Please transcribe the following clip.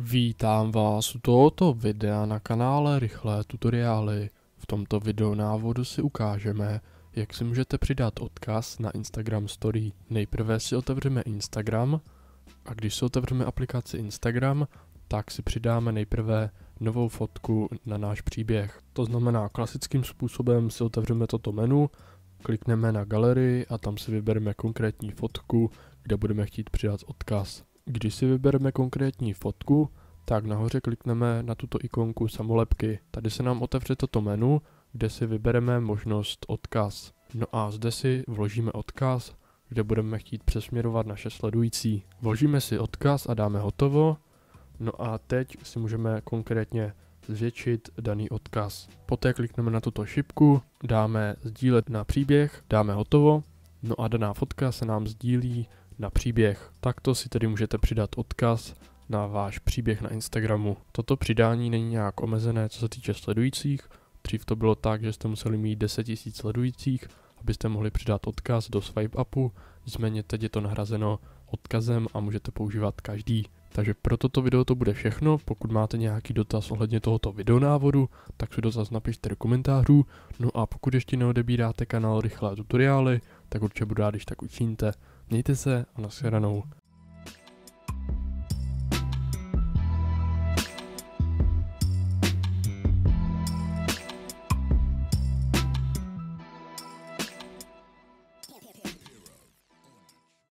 Vítám vás u tohoto videa na kanále Rychlé tutoriály. V tomto videonávodu si ukážeme, jak si můžete přidat odkaz na Instagram Story. Nejprve si otevřeme Instagram a když si otevřeme aplikaci Instagram, tak si přidáme nejprve novou fotku na náš příběh. To znamená klasickým způsobem si otevřeme toto menu, klikneme na galerii a tam si vybereme konkrétní fotku, kde budeme chtít přidat odkaz. Když si vybereme konkrétní fotku, tak nahoře klikneme na tuto ikonku samolepky. Tady se nám otevře toto menu, kde si vybereme možnost odkaz. No a zde si vložíme odkaz, kde budeme chtít přesměrovat naše sledující. Vložíme si odkaz a dáme hotovo. No a teď si můžeme konkrétně zvětšit daný odkaz. Poté klikneme na tuto šipku, dáme sdílet na příběh, dáme hotovo. No a daná fotka se nám sdílí na příběh. Takto si tedy můžete přidat odkaz na váš příběh na Instagramu. Toto přidání není nějak omezené, co se týče sledujících. Dřív to bylo tak, že jste museli mít 10 000 sledujících, abyste mohli přidat odkaz do swipe upu, nicméně teď je to nahrazeno odkazem a můžete používat každý. Takže pro toto video to bude všechno, pokud máte nějaký dotaz ohledně tohoto videonávodu, tak si dotaz napište do komentářů, no a pokud ještě neodebíráte kanál Rychlé tutoriály, tak určitě budu rád, když tak učiníte. Mějte se a nashledanou.